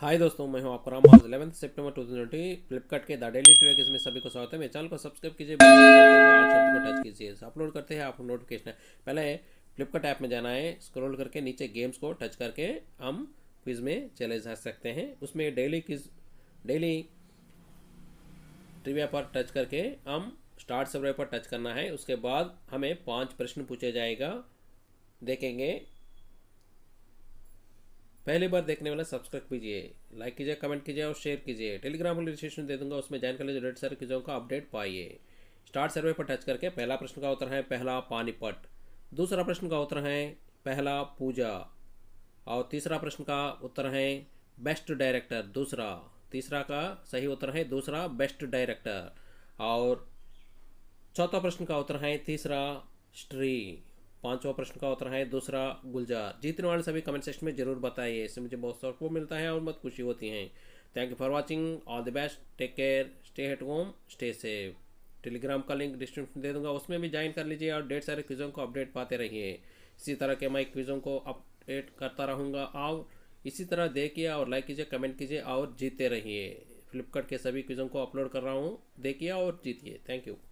हाय दोस्तों मैं हूं आपका राम आज eleventh September two thousand Flipkart के द डेली ट्रेक इसमें सभी को स्वागत है मेरे चैनल को सब्सक्राइब कीजिए को टच कीजिए अपलोड करते हैं आपको नोटिफिकेशन पहले फ्लिपकार्ट ऐप में जाना है स्क्रॉल करके नीचे गेम्स को टच करके हम क्विज में चले जा सकते हैं उसमें डेली क्विज डेली ट्रिविया पर टच करके हम स्टार्ट सर्वे पर टच करना है उसके बाद हमें पाँच प्रश्न पूछे जाएगा देखेंगे पहली बार देखने वाला सब्सक्राइब कीजिए लाइक कीजिए कमेंट कीजिए और शेयर कीजिए टेलीग्राम पर रजिस्ट्रेशन दे दूंगा उसमें ज्वाइन कर लीजिए रेड सारे चीज़ों का अपडेट पाइए स्टार्ट सर्वे पर टच करके पहला प्रश्न का उत्तर है पहला पानीपट दूसरा प्रश्न का उत्तर है पहला पूजा और तीसरा प्रश्न का उत्तर है बेस्ट डायरेक्टर दूसरा तीसरा का सही उत्तर है दूसरा बेस्ट डायरेक्टर और चौथा प्रश्न का उत्तर है तीसरा स्ट्री पांचवा प्रश्न का उत्तर है दूसरा गुलजार जीतने वाले सभी कमेंट सेक्शन में जरूर बताइए इससे मुझे बहुत सौ मिलता है और बहुत खुशी होती है thank you for watching all the best take care stay at home stay safe Telegram का लिंक डिस्क्रिप्शन दे दूंगा उसमें भी ज्वाइन कर लीजिए और डेढ़ सारे क्विज़ों को अपडेट पाते रहिए इसी तरह के मैं क्विज़ों को अपडेट करता रहूँगा और इसी तरह देखिए और लाइक कीजिए कमेंट कीजिए और जीते रहिए फ्लिपकार्ट के सभी क्विज़ों को अपलोड कर रहा हूँ देखिए और जीतिए थैंक यू